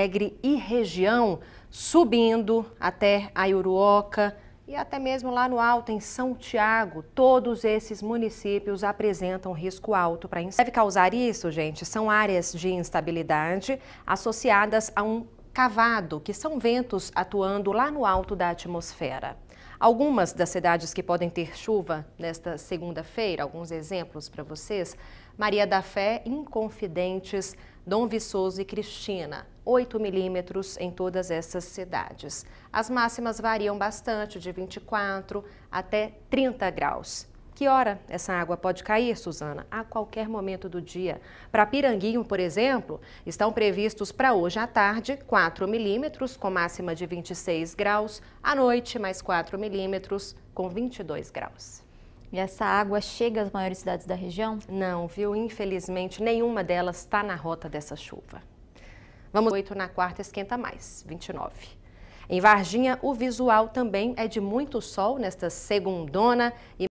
Alegre e região, subindo até a Aiuruoca e até mesmo lá no alto, em São Tiago. Todos esses municípios apresentam risco alto para incêndio. Deve causar isso, gente, são áreas de instabilidade associadas a um cavado, que são ventos atuando lá no alto da atmosfera. Algumas das cidades que podem ter chuva nesta segunda-feira, alguns exemplos para vocês: Maria da Fé, Inconfidentes, Dom Viçoso e Cristina. 8 milímetros em todas essas cidades. As máximas variam bastante, de 24 até 30 graus. Que hora essa água pode cair, Suzana? A qualquer momento do dia. Para Piranguinho, por exemplo, estão previstos para hoje à tarde 4 milímetros, com máxima de 26 graus. À noite, mais 4 milímetros, com 22 graus. E essa água chega às maiores cidades da região? Não, viu? Infelizmente, nenhuma delas está na rota dessa chuva. Vamos 8 na quarta, esquenta mais, 29. Em Varginha, o visual também é de muito sol nesta segundona e